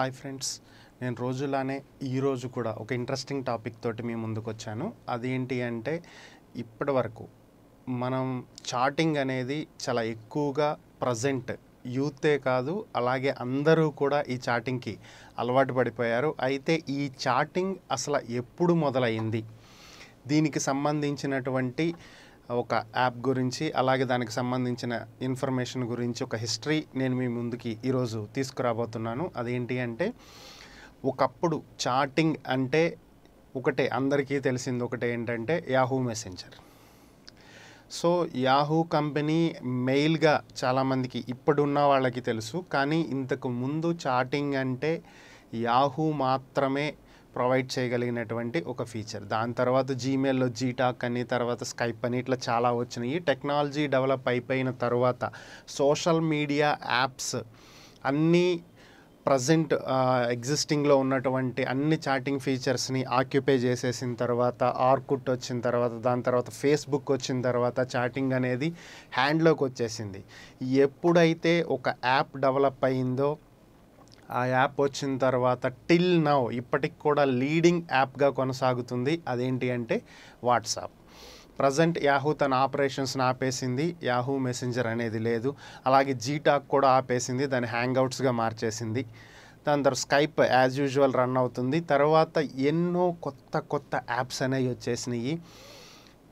hi friends నేను రోజులానే ఈరోజు కూడా ఒక ఇంట్రెస్టింగ్ టాపిక్ తోటి మీ ముందుకు వచ్చాను అదేంటి అంటే ఇప్పటి వరకు మనం చాటింగ్ అనేది చాలా ఎక్కువగా ప్రజెంట్ యూతే కాదు అలాగే అందరూ కూడా ఈ చాటింగ్కి అలవాటు పడిపోయారు అయితే ఈ చాటింగ్ అసలు ఎప్పుడు మొదలైంది దీనికి సంబంధించినటువంటి ఒక యాప్ గురించి అలాగే దానికి సంబంధించిన ఇన్ఫర్మేషన్ గురించి ఒక హిస్టరీ నేను మీ ముందుకి ఈరోజు తీసుకురాబోతున్నాను అదేంటి అంటే ఒకప్పుడు చాటింగ్ అంటే ఒకటే అందరికీ తెలిసింది ఒకటే ఏంటంటే Yahoo messenger so Yahoo company మెయిల్గా చాలామందికి ఇప్పుడున్న వాళ్ళకి తెలుసు కానీ ఇంతకు ముందు చాటింగ్ అంటే యాహూ మాత్రమే ప్రొవైడ్ చేయగలిగినటువంటి ఒక ఫీచర్ దాని తర్వాత జీమెయిల్లో జీటాక్ అని తర్వాత స్కైప్ అని ఇట్లా చాలా వచ్చినాయి టెక్నాలజీ డెవలప్ అయిపోయిన తర్వాత సోషల్ మీడియా యాప్స్ అన్నీ ప్రజెంట్ ఎగ్జిస్టింగ్లో ఉన్నటువంటి అన్ని చాటింగ్ ఫీచర్స్ని ఆక్యుపై చేసేసిన తర్వాత ఆర్కుట్ వచ్చిన తర్వాత దాని తర్వాత ఫేస్బుక్ వచ్చిన తర్వాత చాటింగ్ అనేది హ్యాండ్లోకి వచ్చేసింది ఎప్పుడైతే ఒక యాప్ డెవలప్ అయిందో ఆ యాప్ వచ్చిన తర్వాత టిల్ నౌ ఇప్పటికి కూడా లీడింగ్ యాప్గా కొనసాగుతుంది అదేంటి అంటే వాట్సాప్ ప్రజెంట్ యాహూ తన ఆపరేషన్స్ని ఆపేసింది యాహూ మెసెంజర్ అనేది లేదు అలాగే జీటాక్ కూడా ఆపేసింది దాన్ని హ్యాంగ్అవుట్స్గా మార్చేసింది దాని తర్వాత స్కైప్ యాజ్ యూజువల్ రన్ అవుతుంది తర్వాత ఎన్నో కొత్త కొత్త యాప్స్ అనేవి వచ్చేసినాయి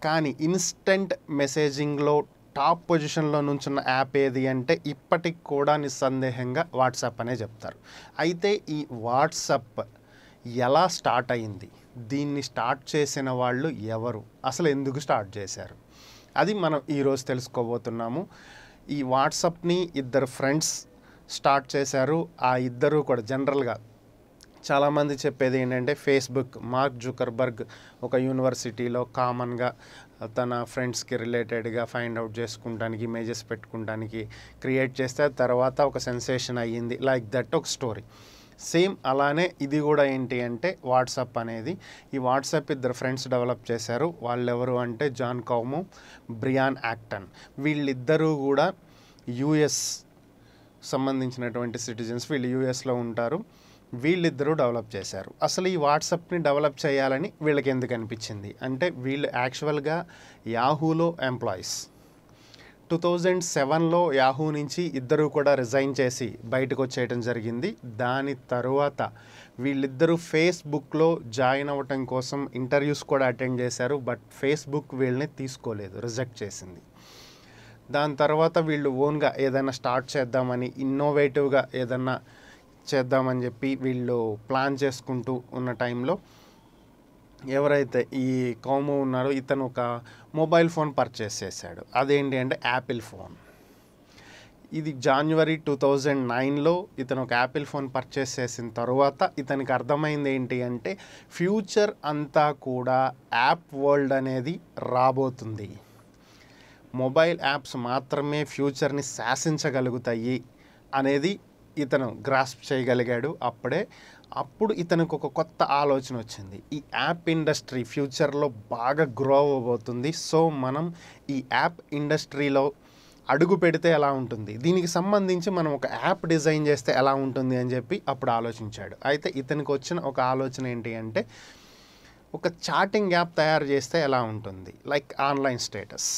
కానీ ఇన్స్టెంట్ మెసేజింగ్లో టాప్ పొజిషన్లో నుంచిన్న యాప్ ఏది అంటే ఇప్పటికి కూడా నిస్సందేహంగా వాట్సాప్ అనే చెప్తారు అయితే ఈ వాట్సాప్ ఎలా స్టార్ట్ అయింది దీన్ని స్టార్ట్ చేసిన వాళ్ళు ఎవరు అసలు ఎందుకు స్టార్ట్ చేశారు అది మనం ఈరోజు తెలుసుకోబోతున్నాము ఈ వాట్సాప్ని ఇద్దరు ఫ్రెండ్స్ స్టార్ట్ చేశారు ఆ ఇద్దరు కూడా జనరల్గా చాలామంది చెప్పేది ఏంటంటే ఫేస్బుక్ మార్క్ జుకర్బర్గ్ ఒక యూనివర్సిటీలో కామన్గా తన ఫ్రెండ్స్కి రిలేటెడ్గా ఫైండ్ అవుట్ చేసుకుంటానికి ఇమేజెస్ పెట్టుకుంటానికి క్రియేట్ చేస్తే తర్వాత ఒక సెన్సేషన్ అయ్యింది లైక్ దట్ ఒక స్టోరీ సేమ్ అలానే ఇది కూడా ఏంటి అంటే వాట్సాప్ అనేది ఈ వాట్సాప్ ఇద్దరు ఫ్రెండ్స్ డెవలప్ చేశారు వాళ్ళెవరు అంటే జాన్ కౌము బ్రియాన్ యాక్టన్ వీళ్ళిద్దరూ కూడా యుఎస్ సంబంధించినటువంటి సిటిజన్స్ వీళ్ళు యూఎస్లో ఉంటారు వీళ్ళిద్దరూ డెవలప్ చేశారు అసలు ఈ వాట్సాప్ని డెవలప్ చేయాలని వీళ్ళకి ఎందుకు అనిపించింది అంటే వీళ్ళు యాక్చువల్గా యాహూలో ఎంప్లాయీస్ టూ థౌజండ్ సెవెన్లో యాహూ నుంచి ఇద్దరూ కూడా రిజైన్ చేసి బయటకు వచ్చేయటం జరిగింది దాని తరువాత వీళ్ళిద్దరూ ఫేస్బుక్లో జాయిన్ అవ్వటం కోసం ఇంటర్వ్యూస్ కూడా అటెండ్ చేశారు బట్ ఫేస్బుక్ వీళ్ళని తీసుకోలేదు రిజెక్ట్ చేసింది దాని తర్వాత వీళ్ళు ఓన్గా ఏదైనా స్టార్ట్ చేద్దామని ఇన్నోవేటివ్గా ఏదైనా చేద్దామని చెప్పి వీళ్ళు ప్లాన్ చేసుకుంటూ ఉన్న టైంలో ఎవరైతే ఈ కోము ఉన్నారో ఇతను ఒక మొబైల్ ఫోన్ పర్చేస్ చేశాడు అదేంటి అంటే యాపిల్ ఫోన్ ఇది జనవరి టూ థౌజండ్ నైన్లో ఇతను ఒక యాపిల్ ఫోన్ పర్చేస్ చేసిన తర్వాత ఇతనికి అర్థమైంది ఏంటి అంటే ఫ్యూచర్ అంతా కూడా యాప్ వరల్డ్ అనేది రాబోతుంది మొబైల్ యాప్స్ మాత్రమే ఫ్యూచర్ని శాసించగలుగుతాయి అనేది ఇతను గ్రాస్ప్ చేయగలిగాడు అప్పుడే అప్పుడు ఇతనికి ఒక కొత్త ఆలోచన వచ్చింది ఈ యాప్ ఇండస్ట్రీ ఫ్యూచర్లో బాగా గ్రో అవ్వబోతుంది సో మనం ఈ యాప్ ఇండస్ట్రీలో అడుగు పెడితే ఎలా ఉంటుంది దీనికి సంబంధించి మనం ఒక యాప్ డిజైన్ చేస్తే ఎలా ఉంటుంది అని చెప్పి అప్పుడు ఆలోచించాడు అయితే ఇతనికి వచ్చిన ఒక ఆలోచన ఏంటి అంటే ఒక చాటింగ్ యాప్ తయారు చేస్తే ఎలా ఉంటుంది లైక్ ఆన్లైన్ స్టేటస్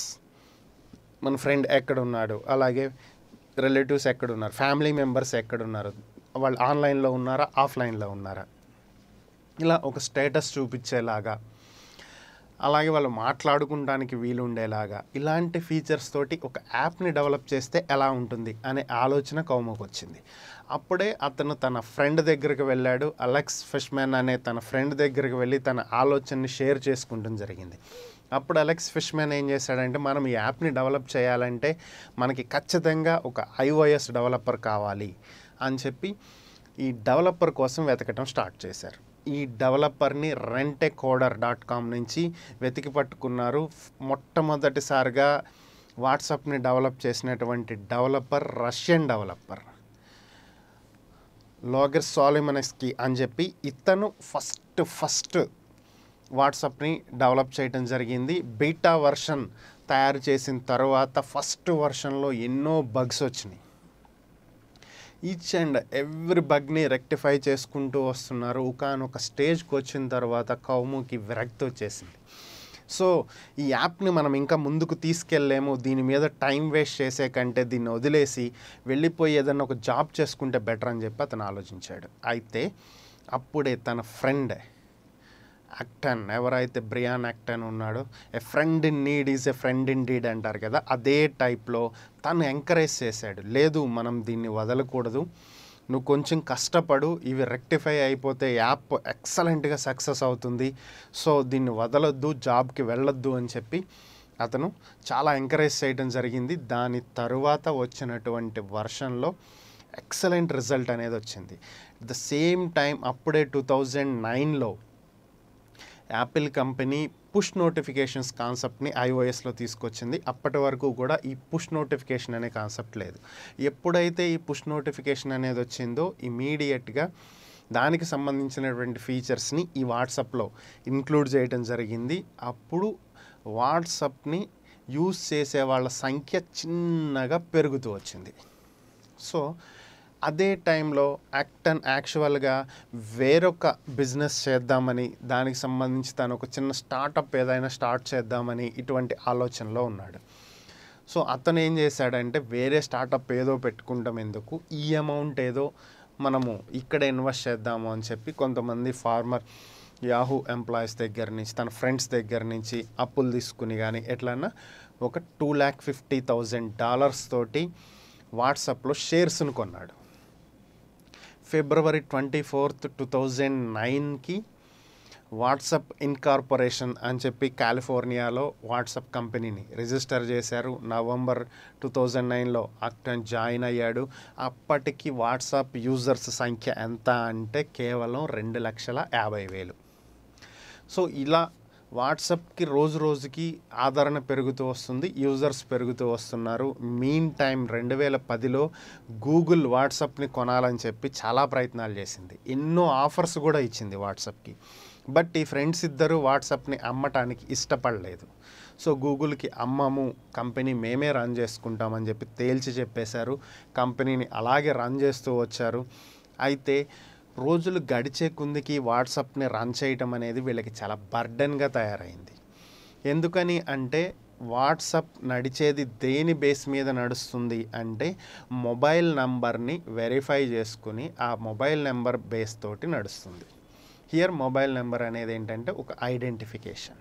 మన ఫ్రెండ్ ఎక్కడ ఉన్నాడు అలాగే రిలేటివ్స్ ఎక్కడున్నారు ఫ్యామిలీ మెంబర్స్ ఎక్కడున్నారు వాళ్ళు ఆన్లైన్లో ఉన్నారా ఆఫ్లైన్లో ఉన్నారా ఇలా ఒక స్టేటస్ చూపించేలాగా అలాగే వాళ్ళు మాట్లాడుకుంటానికి వీలు ఉండేలాగా ఇలాంటి ఫీచర్స్ తోటి ఒక యాప్ని డెవలప్ చేస్తే ఎలా ఉంటుంది అనే ఆలోచన కౌముకు వచ్చింది అప్పుడే అతను తన ఫ్రెండ్ దగ్గరికి వెళ్ళాడు అలెక్స్ ఫిష్మెన్ అనే తన ఫ్రెండ్ దగ్గరికి వెళ్ళి తన ఆలోచనని షేర్ చేసుకుంటం జరిగింది అప్పుడు అలెక్స్ ఫిష్మెన్ ఏం చేశాడంటే మనం ఈ యాప్ని డెవలప్ చేయాలంటే మనకి ఖచ్చితంగా ఒక ఐఓఎస్ డెవలపర్ కావాలి అని చెప్పి ఈ డెవలపర్ కోసం వెతకటం స్టార్ట్ చేశారు ఈ డెవలపర్ని రెంటే కోడర్ డాట్ కామ్ నుంచి వెతికి పట్టుకున్నారు మొట్టమొదటిసారిగా వాట్సాప్ని డెవలప్ చేసినటువంటి డెవలపర్ రష్యన్ డెవలపర్ లాగర్ సాలిమనస్కి అని చెప్పి ఇతను ఫస్ట్ ఫస్ట్ వాట్సాప్ని డెవలప్ చేయడం జరిగింది బీటా వర్షన్ తయారు చేసిన తర్వాత ఫస్ట్ వర్షన్లో ఎన్నో బగ్స్ వచ్చినాయి ఈచ్ అండ్ ఎవ్రీ బగ్ని రెక్టిఫై చేసుకుంటూ వస్తున్నారు ఒకనొక స్టేజ్కి వచ్చిన తర్వాత కౌముకి విరక్తి వచ్చేసింది సో ఈ యాప్ని మనం ఇంకా ముందుకు తీసుకెళ్ళలేము దీని మీద టైం వేస్ట్ చేసే కంటే దీన్ని వదిలేసి వెళ్ళిపోయి ఏదన్నా ఒక జాబ్ చేసుకుంటే బెటర్ అని చెప్పి అతను ఆలోచించాడు అయితే అప్పుడే తన ఫ్రెండ్ యాక్టన్ ఎవరైతే బ్రియాన్ యాక్టన్ ఉన్నాడో a friend in need is a friend in deed అంటారు కదా అదే టైప్లో తను ఎంకరేజ్ చేశాడు లేదు మనం దీన్ని వదలకూడదు నువ్వు కొంచెం కష్టపడు ఇవి రెక్టిఫై అయిపోతే యాప్ ఎక్సలెంట్గా సక్సెస్ అవుతుంది సో దీన్ని వదలొద్దు జాబ్కి వెళ్ళొద్దు అని చెప్పి అతను చాలా ఎంకరేజ్ చేయడం జరిగింది దాని తరువాత వచ్చినటువంటి వర్షన్లో ఎక్సలెంట్ రిజల్ట్ అనేది వచ్చింది ద సేమ్ టైం అప్పుడే టూ థౌజండ్ నైన్లో యాపిల్ కంపెనీ పుష్ నోటిఫికేషన్స్ కాన్సెప్ట్ని ఐఓఎస్లో తీసుకొచ్చింది అప్పటి వరకు కూడా ఈ పుష్ నోటిఫికేషన్ అనే కాన్సెప్ట్ లేదు ఎప్పుడైతే ఈ పుష్ నోటిఫికేషన్ అనేది వచ్చిందో ఇమీడియట్గా దానికి సంబంధించినటువంటి ఫీచర్స్ని ఈ వాట్సాప్లో ఇంక్లూడ్ చేయడం జరిగింది అప్పుడు వాట్సాప్ని యూస్ చేసే వాళ్ళ సంఖ్య చిన్నగా పెరుగుతూ వచ్చింది సో అదే టైంలో యాక్టన్ యాక్చువల్గా వేరొక బిజినెస్ చేద్దామని దానికి సంబంధించి తను ఒక చిన్న స్టార్టప్ ఏదైనా స్టార్ట్ చేద్దామని ఇటువంటి ఆలోచనలో ఉన్నాడు సో అతను ఏం చేశాడంటే వేరే స్టార్టప్ ఏదో పెట్టుకుంటాం ఎందుకు ఈ అమౌంట్ ఏదో మనము ఇక్కడ ఇన్వెస్ట్ చేద్దాము అని చెప్పి కొంతమంది ఫార్మర్ యాహూ ఎంప్లాయీస్ దగ్గర నుంచి తన ఫ్రెండ్స్ దగ్గర నుంచి అప్పులు తీసుకుని కానీ ఎట్లన్నా ఒక two lakh fifty thousand dollars తోటి వాట్సాప్లో షేర్స్ను కొన్నాడు February twenty fourth two thousand నైన్కి వాట్సప్ ఇన్కార్పొరేషన్ అని చెప్పి కాలిఫోర్నియాలో వాట్సప్ కంపెనీని రిజిస్టర్ చేశారు నవంబర్ టూ థౌజండ్ నైన్లో అక్టన్ జాయిన్ అయ్యాడు అప్పటికి వాట్సాప్ యూజర్స్ సంఖ్య ఎంత అంటే కేవలం రెండు లక్షల యాభై వేలు సో ఇలా వాట్సప్కి రోజు రోజుకి ఆదరణ పెరుగుతూ వస్తుంది యూజర్స్ పెరుగుతూ వస్తున్నారు మీన్ టైం రెండు వేల పదిలో గూగుల్ వాట్సప్ని కొనాలని చెప్పి చాలా ప్రయత్నాలు చేసింది ఎన్నో ఆఫర్స్ కూడా ఇచ్చింది వాట్సాప్కి బట్ ఈ ఫ్రెండ్స్ ఇద్దరు వాట్సాప్ని అమ్మటానికి ఇష్టపడలేదు సో గూగుల్కి అమ్మము కంపెనీ మేమే రన్ చేసుకుంటామని చెప్పి తేల్చి చెప్పేశారు కంపెనీని అలాగే రన్ చేస్తూ వచ్చారు అయితే రోజులు గడిచే కుందికి వాట్సాప్ని రన్ చేయటం అనేది వీళ్ళకి చాలా బర్డన్గా తయారైంది ఎందుకని అంటే వాట్సప్ నడిచేది దేని బేస్ మీద నడుస్తుంది అంటే మొబైల్ నంబర్ని వెరిఫై చేసుకుని ఆ మొబైల్ నెంబర్ బేస్ తోటి నడుస్తుంది హియర్ మొబైల్ నెంబర్ అనేది ఏంటంటే ఒక ఐడెంటిఫికేషన్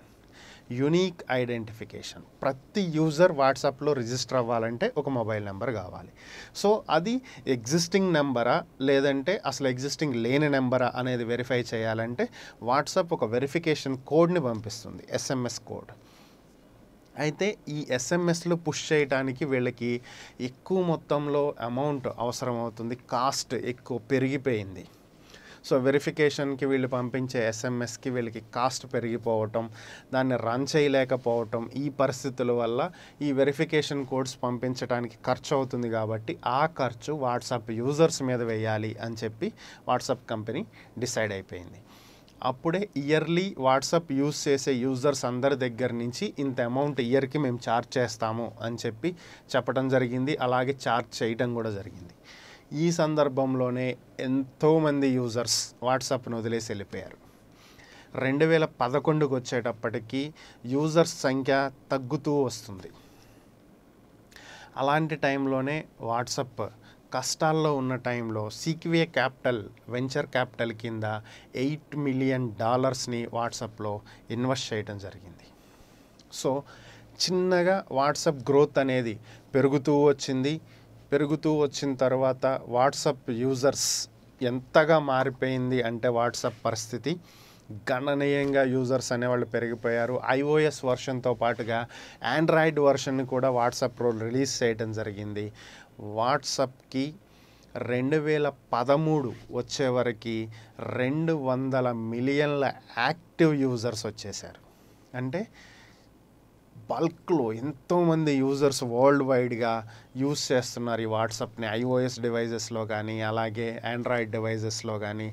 యునీక్ ఐడెంటిఫికేషన్ ప్రతి యూజర్ వాట్సాప్లో రిజిస్టర్ అవ్వాలంటే ఒక మొబైల్ నెంబర్ కావాలి సో అది ఎగ్జిస్టింగ్ నెంబరా లేదంటే అసలు ఎగ్జిస్టింగ్ లేని నెంబరా అనేది వెరిఫై చేయాలంటే వాట్సాప్ ఒక వెరిఫికేషన్ కోడ్ని పంపిస్తుంది ఎస్ఎంఎస్ కోడ్ అయితే ఈ ఎస్ఎంఎస్లు పుష్ చేయడానికి వీళ్ళకి ఎక్కువ మొత్తంలో అమౌంట్ అవసరం అవుతుంది కాస్ట్ ఎక్కువ పెరిగిపోయింది సో వెరిఫికేషన్కి వీళ్ళు పంపించే ఎస్ఎంఎస్కి వీళ్ళకి కాస్ట్ పెరిగిపోవటం దాన్ని రన్ చేయలేకపోవటం ఈ పరిస్థితుల వల్ల ఈ వెరిఫికేషన్ కోడ్స్ పంపించడానికి ఖర్చు అవుతుంది కాబట్టి ఆ ఖర్చు వాట్సాప్ యూజర్స్ మీద వేయాలి అని చెప్పి వాట్సాప్ కంపెనీ డిసైడ్ అయిపోయింది అప్పుడే ఇయర్లీ వాట్సాప్ యూజ్ చేసే యూజర్స్ అందరి దగ్గర నుంచి ఇంత అమౌంట్ ఇయర్కి మేము ఛార్జ్ చేస్తాము అని చెప్పి చెప్పడం జరిగింది అలాగే ఛార్జ్ చేయడం కూడా జరిగింది ఈ సందర్భంలోనే ఎంతోమంది యూజర్స్ వాట్సాప్ను వదిలేసి వెళ్ళిపోయారు రెండు వేల పదకొండుకు వచ్చేటప్పటికీ యూజర్స్ సంఖ్య తగ్గుతూ వస్తుంది అలాంటి టైంలోనే వాట్సప్ కష్టాల్లో ఉన్న టైంలో సీక్వే క్యాపిటల్ వెంచర్ క్యాపిటల్ కింద ఎయిట్ మిలియన్ డాలర్స్ని వాట్సాప్లో ఇన్వెస్ట్ చేయడం జరిగింది సో చిన్నగా వాట్సాప్ గ్రోత్ అనేది పెరుగుతూ వచ్చింది పెరుగుతూ వచ్చిన తర్వాత వాట్సప్ యూజర్స్ ఎంతగా మారిపోయింది అంటే వాట్సప్ పరిస్థితి గణనీయంగా యూజర్స్ అనేవాళ్ళు పెరిగిపోయారు ఐఓఎస్ వర్షన్తో పాటుగా ఆండ్రాయిడ్ వర్షన్ కూడా వాట్సాప్ రోల్ రిలీజ్ చేయడం జరిగింది వాట్సాప్కి రెండు వేల పదమూడు వచ్చే రెండు వందల మిలియన్ల యాక్టివ్ యూజర్స్ వచ్చేసారు అంటే బల్క్లో ఎంతోమంది యూజర్స్ వరల్డ్ వైడ్గా యూజ్ చేస్తున్నారు ఈ వాట్సాప్ని ఐఓఎస్ డివైజెస్లో కానీ అలాగే ఆండ్రాయిడ్ డివైజెస్లో కానీ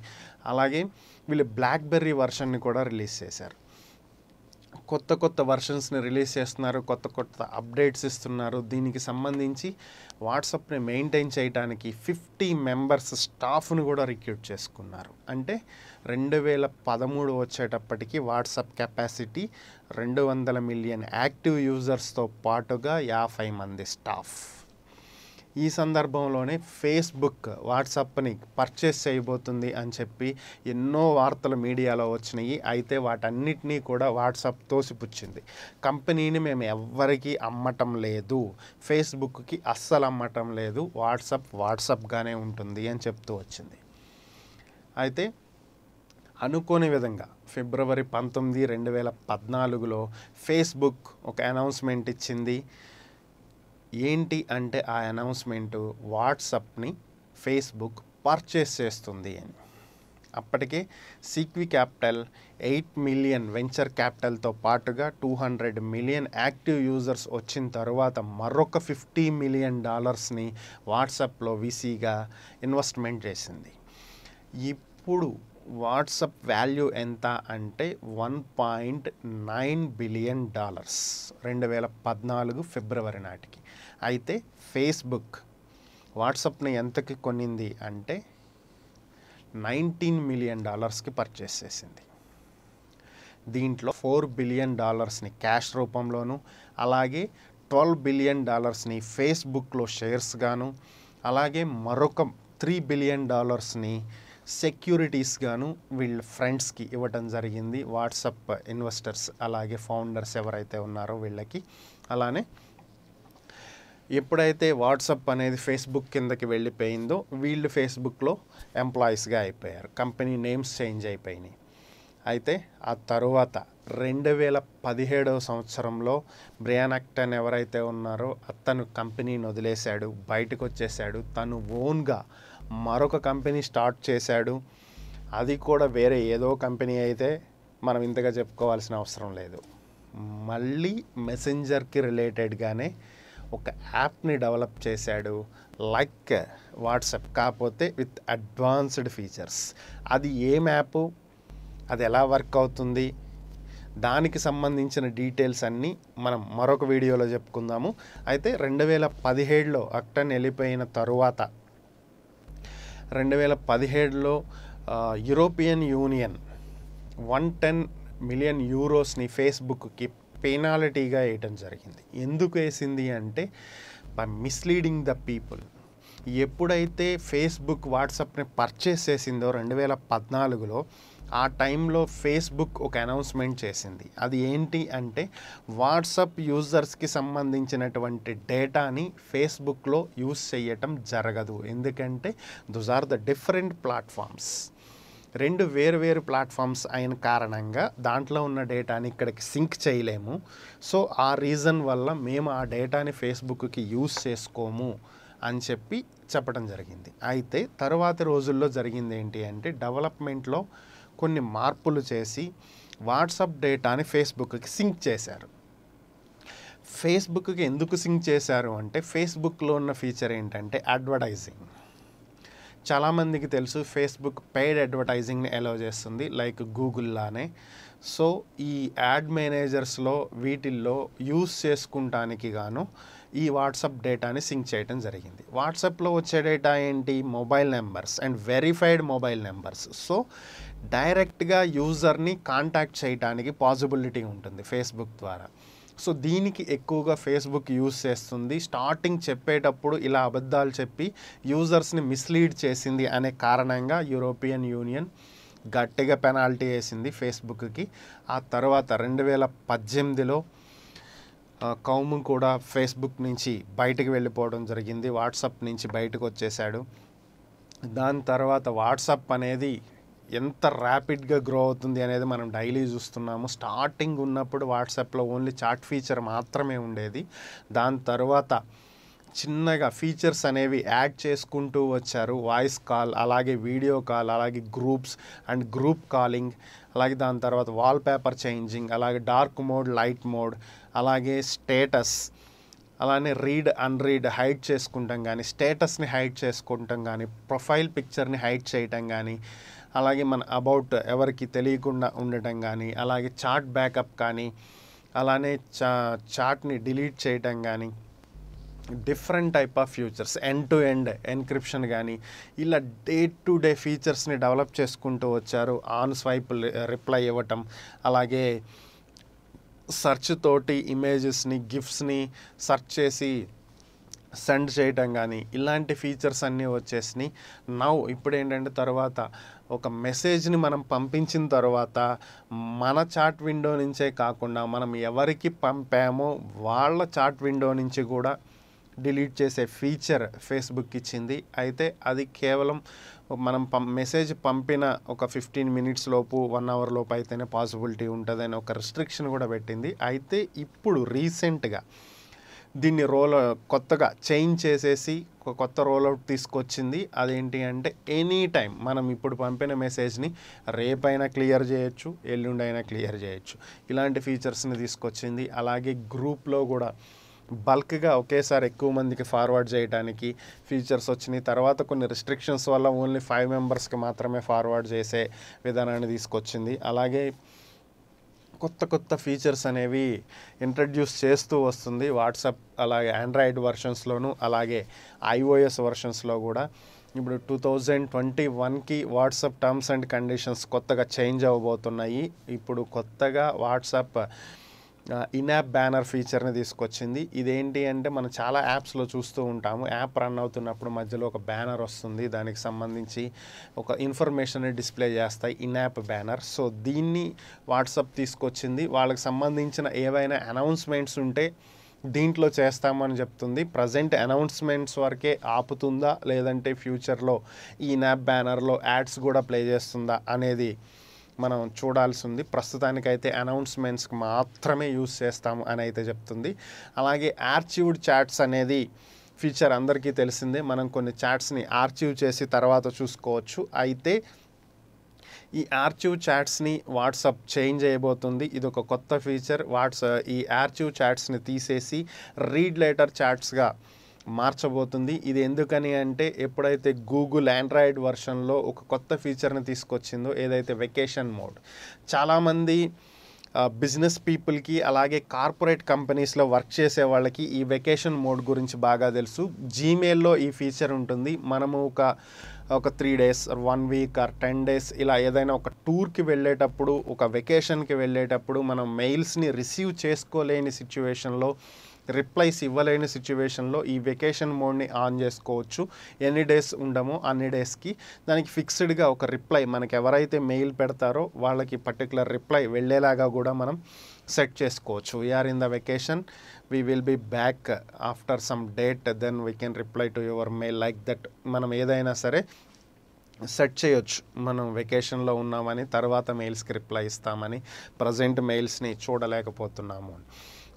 అలాగే వీళ్ళు బ్లాక్బెర్రీ వర్షన్ని కూడా రిలీజ్ చేశారు కొత్త కొత్త వర్షన్స్ని రిలీజ్ చేస్తున్నారు కొత్త కొత్త అప్డేట్స్ ఇస్తున్నారు దీనికి సంబంధించి వాట్సాప్ని మెయింటైన్ చేయడానికి ఫిఫ్టీ మెంబర్స్ స్టాఫ్ను కూడా రిక్రూట్ చేసుకున్నారు అంటే రెండు వేల పదమూడు వచ్చేటప్పటికి వాట్సాప్ కెపాసిటీ రెండు వందల మిలియన్ యాక్టివ్ యూజర్స్తో పాటుగా యాభై మంది స్టాఫ్ ఈ సందర్భంలోనే ఫేస్బుక్ వాట్సాప్ని పర్చేస్ చేయబోతుంది అని చెప్పి ఎన్నో వార్తలు మీడియాలో వచ్చినాయి అయితే వాటన్నిటినీ కూడా వాట్సాప్ తోసిపుచ్చింది కంపెనీని మేము ఎవ్వరికీ అమ్మటం లేదు ఫేస్బుక్కి అస్సలు అమ్మటం లేదు వాట్సాప్ వాట్సాప్గానే ఉంటుంది అని చెప్తూ వచ్చింది అయితే అనుకోని విధంగా ఫిబ్రవరి పంతొమ్మిది రెండు వేల పద్నాలుగులో ఫేస్బుక్ ఒక అనౌన్స్మెంట్ ఇచ్చింది ఏంటి అంటే ఆ అనౌన్స్మెంటు వాట్సప్ని ఫేస్బుక్ పర్చేస్ చేస్తుంది అని అప్పటికే Sequoia capital eight million venture క్యాపిటల్తో పాటుగా two hundred million active users వచ్చిన తర్వాత మరొక ఫిఫ్టీ మిలియన్ డాలర్స్ని వాట్సాప్లో విసీగా ఇన్వెస్ట్మెంట్ చేసింది ఇప్పుడు వాట్సప్ వాల్యూ ఎంత అంటే one point nine billion dollars రెండు వేల పద్నాలుగు ఫిబ్రవరి నాటికి అయితే ఫేస్బుక్ వాట్సాప్ని ఎంతకి కొనింది అంటే నైన్టీన్ మిలియన్ డాలర్స్కి పర్చేస్ చేసింది దీంట్లో ఫోర్ బిలియన్ డాలర్స్ని క్యాష్ రూపంలోను అలాగే ట్వెల్వ్ బిలియన్ డాలర్స్ని ఫేస్బుక్లో షేర్స్ గాను అలాగే మరొక త్రీ బిలియన్ డాలర్స్ని సెక్యూరిటీస్ గాను వీళ్ళ ఫ్రెండ్స్కి ఇవ్వటం జరిగింది వాట్సప్ ఇన్వెస్టర్స్ అలాగే ఫౌండర్స్ ఎవరైతే ఉన్నారో వీళ్ళకి అలానే ఎప్పుడైతే వాట్సప్ అనేది ఫేస్బుక్ కిందకి వెళ్ళిపోయిందో వీళ్ళు ఫేస్బుక్లో ఎంప్లాయీస్గా అయిపోయారు కంపెనీ నేమ్స్ చేంజ్ అయిపోయినాయి అయితే ఆ తరువాత రెండు వేల పదిహేడవ సంవత్సరంలో బ్రియాన్ అక్టన్ ఎవరైతే ఉన్నారో అతను కంపెనీని వదిలేశాడు బయటకు వచ్చేసాడు తను ఓన్గా మరొక కంపెనీ స్టార్ట్ చేశాడు అది కూడా వేరే ఏదో కంపెనీ అయితే మనం ఇంతగా చెప్పుకోవాల్సిన అవసరం లేదు మళ్ళీ మెసెంజర్కి రిలేటెడ్గానే ఒక యాప్ని డెవలప్ చేశాడు లైక్ వాట్సాప్ కాకపోతే విత్ అడ్వాన్స్డ్ ఫీచర్స్ అది ఏం యాప్ అది ఎలా వర్క్ అవుతుంది దానికి సంబంధించిన డీటెయిల్స్ అన్నీ మనం మరొక వీడియోలో చెప్పుకుందాము అయితే రెండు వేల పదిహేడులో అక్టన్ వెళ్ళిపోయిన తరువాత రెండు వేల పదిహేడులో European union one ten million యూరోస్ని ఫేస్బుక్కి పెనాలిటీగా వేయటం జరిగింది ఎందుకు వేసింది అంటే బై మిస్లీడింగ్ ద పీపుల్ ఎప్పుడైతే ఫేస్బుక్ వాట్సాప్ని పర్చేస్ చేసిందో రెండు వేల పద్నాలుగులో ఆ టైంలో ఫేస్బుక్ ఒక అనౌన్స్మెంట్ చేసింది అది ఏంటి అంటే వాట్సాప్ యూజర్స్కి సంబంధించినటువంటి డేటాని ఫేస్బుక్లో యూజ్ చేయటం జరగదు ఎందుకంటే thus are the different platforms రెండు వేరు వేరు ప్లాట్ఫామ్స్ అయిన కారణంగా దాంట్లో ఉన్న డేటాని ఇక్కడికి సింక్ చేయలేము సో ఆ రీజన్ వల్ల మేము ఆ డేటాని ఫేస్బుక్కి యూజ్ చేసుకోము అని చెప్పి చెప్పడం జరిగింది అయితే తరువాతి రోజుల్లో జరిగింది ఏంటి అంటే డెవలప్మెంట్లో కొన్ని మార్పులు చేసి వాట్సాప్ డేటాని ఫేస్బుక్కి సింక్ చేశారు ఫేస్బుక్కి ఎందుకు సింక్ చేశారు అంటే ఫేస్బుక్లో ఉన్న ఫీచర్ ఏంటంటే అడ్వర్టైజింగ్ చాలామందికి తెలుసు ఫేస్బుక్ పెయిడ్ అడ్వర్టైజింగ్ని అలో చేస్తుంది లైక్ గూగుల్లానే సో ఈ యాడ్ మేనేజర్స్లో వీటిల్లో యూస్ చేసుకుంటానికి గాను ఈ వాట్సాప్ డేటాని సింక్ చేయడం జరిగింది వాట్సాప్లో వచ్చే డేటా ఏంటి mobile numbers and verified mobile numbers so డైరెక్ట్గా యూజర్ని కాంటాక్ట్ చేయడానికి పాసిబిలిటీ ఉంటుంది ఫేస్బుక్ ద్వారా సో దీనికి ఎక్కువగా ఫేస్బుక్ యూజ్ చేస్తుంది స్టార్టింగ్ చెప్పేటప్పుడు ఇలా అబద్ధాలు చెప్పి యూజర్స్ని మిస్లీడ్ చేసింది అనే కారణంగా యూరోపియన్ యూనియన్ గట్టిగా పెనాల్టీ వేసింది ఫేస్బుక్కి ఆ తర్వాత రెండు వేల పద్దెనిమిదిలో కౌము కూడా ఫేస్బుక్ నుంచి బయటకు వెళ్ళిపోవడం జరిగింది వాట్సాప్ నుంచి బయటకు వచ్చేసాడు దాని తర్వాత వాట్సాప్ అనేది ఎంత ర్యాపిడ్గా గ్రో అవుతుంది అనేది మనం డైలీ చూస్తున్నాము స్టార్టింగ్ ఉన్నప్పుడు వాట్సాప్లో ఓన్లీ చాట్ ఫీచర్ మాత్రమే ఉండేది దాని తర్వాత చిన్నగా ఫీచర్స్ అనేవి యాడ్ చేసుకుంటూ వచ్చారు వాయిస్ కాల్ అలాగే వీడియో కాల్ అలాగే గ్రూప్స్ అండ్ గ్రూప్ కాలింగ్ అలాగే దాని తర్వాత వాల్పేపర్ చేంజింగ్ అలాగే డార్క్ మోడ్ లైట్ మోడ్ అలాగే స్టేటస్ అలానే రీడ్ అన్రీడ్ హైడ్ చేసుకుంటాం కానీ స్టేటస్ని హైడ్ చేసుకుంటాం కానీ ప్రొఫైల్ పిక్చర్ని హైడ్ చేయటం కానీ అలాగే మన అబౌట్ ఎవరికి తెలియకుండా ఉండటం కానీ అలాగే చాట్ బ్యాకప్ కానీ అలానే చా చాట్ని డిలీట్ చేయటం కానీ different type of features end to end encryption కానీ ఇలా డే టు డే ఫీచర్స్ని డెవలప్ చేసుకుంటూ వచ్చారు ఆన్ స్వైప్ రిప్లై ఇవ్వటం అలాగే సెర్చ్ తోటి ఇమేజెస్ని గిఫ్ట్స్ని సెర్చ్ చేసి సెండ్ చేయటం కానీ ఇలాంటి ఫీచర్స్ అన్నీ వచ్చేసినాయి నౌ ఇప్పుడు ఏంటంటే తర్వాత ఒక మెసేజ్ని మనం పంపించిన తర్వాత మన చాట్ విండో నుంచే కాకుండా మనం ఎవరికి పంపామో వాళ్ళ చాట్ విండో నుంచి కూడా డిలీట్ చేసే ఫీచర్ ఫేస్బుక్ ఇచ్చింది అయితే అది కేవలం మనం పం మెసేజ్ పంపిన ఒక ఫిఫ్టీన్ మినిట్స్ లోపు వన్ అవర్ లోపు అయితేనే పాసిబిలిటీ ఉంటుందని ఒక రిస్ట్రిక్షన్ కూడా పెట్టింది అయితే ఇప్పుడు రీసెంట్గా దీన్ని రోల్ కొత్తగా చేంజ్ చేసేసి కొత్త రోల్ అవుట్ తీసుకొచ్చింది అదేంటి అంటే ఎనీ టైం మనం ఇప్పుడు పంపిన మెసేజ్ని రేపైనా క్లియర్ చేయొచ్చు ఎల్లుండి అయినా క్లియర్ చేయొచ్చు ఇలాంటి ఫీచర్స్ని తీసుకొచ్చింది అలాగే గ్రూప్లో కూడా బల్క్గా ఒకేసారి ఎక్కువ మందికి ఫార్వర్డ్ చేయడానికి ఫీచర్స్ వచ్చినాయి తర్వాత కొన్ని రిస్ట్రిక్షన్స్ వల్ల ఓన్లీ ఫైవ్ మెంబర్స్కి మాత్రమే ఫార్వర్డ్ చేసే విధానాన్ని తీసుకొచ్చింది అలాగే కొత్త కొత్త ఫీచర్స్ అనేవి ఇంట్రడ్యూస్ చేస్తూ వస్తుంది వాట్సాప్ అలాగే ఆండ్రాయిడ్ వర్షన్స్లోను అలాగే ఐఓఎస్ వర్షన్స్లో కూడా ఇప్పుడు టూ థౌజండ్ ట్వంటీ వన్కి వాట్సాప్ టర్మ్స్ అండ్ కండిషన్స్ కొత్తగా చేంజ్ అవ్వబోతున్నాయి ఇప్పుడు కొత్తగా వాట్సాప్ యాప్ బ్యానర్ ఫీచర్ని తీసుకొచ్చింది ఇదేంటి అంటే మనం చాలా యాప్స్లో చూస్తూ ఉంటాము యాప్ రన్ అవుతున్నప్పుడు మధ్యలో ఒక బ్యానర్ వస్తుంది దానికి సంబంధించి ఒక ఇన్ఫర్మేషన్ని డిస్ప్లే చేస్తాయి ఇన్యాప్ బ్యానర్ సో దీన్ని వాట్సాప్ తీసుకొచ్చింది వాళ్ళకి సంబంధించిన ఏవైనా అనౌన్స్మెంట్స్ ఉంటే దీంట్లో చేస్తామని చెప్తుంది ప్రజెంట్ అనౌన్స్మెంట్స్ వరకే ఆపుతుందా లేదంటే ఫ్యూచర్లో ఈ నాప్ బ్యానర్లో యాడ్స్ కూడా ప్లే చేస్తుందా అనేది మనం చూడాల్సి ఉంది ప్రస్తుతానికైతే అనౌన్స్మెంట్స్కి మాత్రమే యూస్ చేస్తాము అని అయితే చెప్తుంది అలాగే ఆర్చివ్డ్ చాట్స్ అనేది ఫీచర్ అందరికీ తెలిసిందే మనం కొన్ని చాట్స్ని ఆర్చివ్ చేసి తర్వాత చూసుకోవచ్చు అయితే ఈ ఆర్చివ్ చాట్స్ని వాట్సాప్ చేంజ్ చేయబోతుంది ఇది ఒక కొత్త ఫీచర్ వాట్స్ ఈ ఆర్చివ్ చాట్స్ని తీసేసి రీడ్ లెటర్ చాట్స్గా మార్చబోతుంది ఇది ఎందుకని అంటే ఎప్పుడైతే గూగుల్ ఆండ్రాయిడ్ వర్షన్లో ఒక కొత్త ఫీచర్ని తీసుకొచ్చిందో ఏదైతే వెకేషన్ మోడ్ చాలామంది బిజినెస్ పీపుల్కి అలాగే కార్పొరేట్ కంపెనీస్లో వర్క్ చేసే వాళ్ళకి ఈ వెకేషన్ మోడ్ గురించి బాగా తెలుసు జీమెయిల్లో ఈ ఫీచర్ ఉంటుంది మనము ఒక ఒక three days one week or ten days ఇలా ఏదైనా ఒక టూర్కి వెళ్ళేటప్పుడు ఒక వెకేషన్కి వెళ్ళేటప్పుడు మనం మెయిల్స్ని రిసీవ్ చేసుకోలేని సిచ్యువేషన్లో రిప్లైస్ ఇవ్వలేని సిచ్యువేషన్లో ఈ వెకేషన్ మోడ్ని ఆన్ చేసుకోవచ్చు ఎన్ని డేస్ ఉండమో అన్ని డేస్కి దానికి ఫిక్స్డ్గా ఒక రిప్లై మనకి ఎవరైతే మెయిల్ పెడతారో వాళ్ళకి పర్టికులర్ రిప్లై వెళ్ళేలాగా కూడా మనం సెట్ చేసుకోవచ్చు we're in the vacation we will be back after some date then we can reply to your mail like that మనం ఏదైనా సరే సెట్ చేయొచ్చు మనం వెకేషన్లో ఉన్నామని తర్వాత మెయిల్స్కి రిప్లై ఇస్తామని ప్రజెంట్ మెయిల్స్ని చూడలేకపోతున్నాము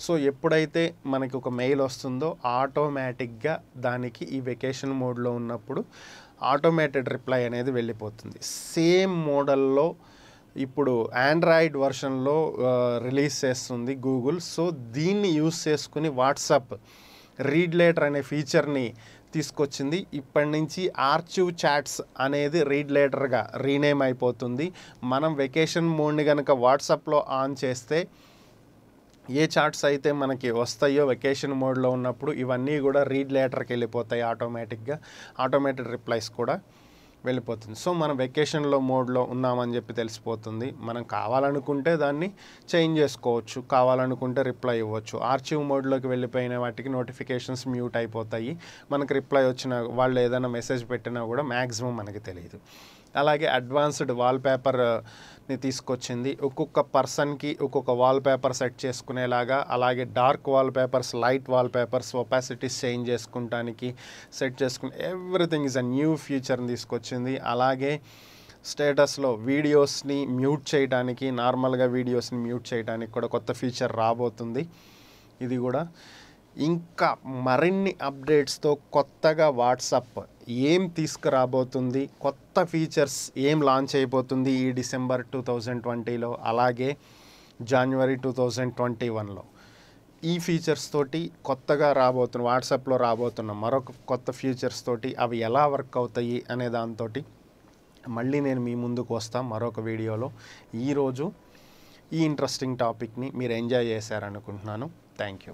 సో ఎప్పుడైతే మనకి ఒక మెయిల్ వస్తుందో ఆటోమేటిక్గా దానికి ఈ వెకేషన్ మోడ్లో ఉన్నప్పుడు ఆటోమేటెడ్ రిప్లై అనేది వెళ్ళిపోతుంది సేమ్ మోడల్లో ఇప్పుడు ఆండ్రాయిడ్ వర్షన్లో రిలీజ్ చేస్తుంది గూగుల్ సో దీన్ని యూస్ చేసుకుని వాట్సాప్ రీడ్ లేటర్ అనే ఫీచర్ని తీసుకొచ్చింది ఇప్పటి నుంచి ఆర్చివ్ చాట్స్ అనేది రీడ్ లేటర్గా రీనేమ్ అయిపోతుంది మనం వెకేషన్ మోడ్ని కనుక వాట్సాప్లో ఆన్ చేస్తే ఏ చార్ట్స్ అయితే మనకి వస్తాయో వెకేషన్ మోడ్లో ఉన్నప్పుడు ఇవన్నీ కూడా రీడ్ లేటర్కి వెళ్ళిపోతాయి ఆటోమేటిక్గా ఆటోమేటిక్ రిప్లైస్ కూడా వెళ్ళిపోతుంది సో మనం వెకేషన్లో మోడ్లో ఉన్నామని చెప్పి తెలిసిపోతుంది మనం కావాలనుకుంటే దాన్ని చేంజ్ చేసుకోవచ్చు కావాలనుకుంటే రిప్లై ఇవ్వచ్చు ఆర్చివ్ మోడ్లోకి వెళ్ళిపోయిన వాటికి నోటిఫికేషన్స్ మ్యూట్ అయిపోతాయి మనకు రిప్లై వచ్చిన వాళ్ళు ఏదైనా మెసేజ్ పెట్టినా కూడా మ్యాక్సిమం మనకి తెలియదు అలాగే అడ్వాన్స్డ్ వాల్పేపర్ని తీసుకొచ్చింది ఒక్కొక్క పర్సన్కి ఒక్కొక్క వాల్పేపర్ సెట్ చేసుకునేలాగా అలాగే dark wallpapers light wallpapers opacities change చేసుకుంటానికి సెట్ చేసుకుని ఎవ్రీథింగ్ ఇస్ అ న్యూ ఫ్యూచర్ని తీసుకొచ్చింది అలాగే స్టేటస్లో వీడియోస్ని మ్యూట్ చేయడానికి నార్మల్గా వీడియోస్ని మ్యూట్ చేయడానికి కూడా కొత్త ఫీచర్ రాబోతుంది ఇది కూడా ఇంకా మరిన్ని అప్డేట్స్తో కొత్తగా వాట్సప్ ఏం తీసుకురాబోతుంది కొత్త ఫీచర్స్ ఏం లాంచ్ అయిపోతుంది ఈ డిసెంబర్ టూ థౌజండ్ ట్వంటీలో అలాగే జనవరి టూ థౌజండ్ ట్వంటీ వన్లో ఈ ఫీచర్స్ తోటి కొత్తగా రాబోతున్న వాట్సాప్లో రాబోతున్న మరొక కొత్త ఫీచర్స్ తోటి అవి ఎలా వర్క్ అవుతాయి అనే దాంతో మళ్ళీ నేను మీ ముందుకు వస్తాను మరొక వీడియోలో ఈరోజు ఈ ఇంట్రెస్టింగ్ టాపిక్ని మీరు ఎంజాయ్ చేశారనుకుంటున్నాను థ్యాంక్ యూ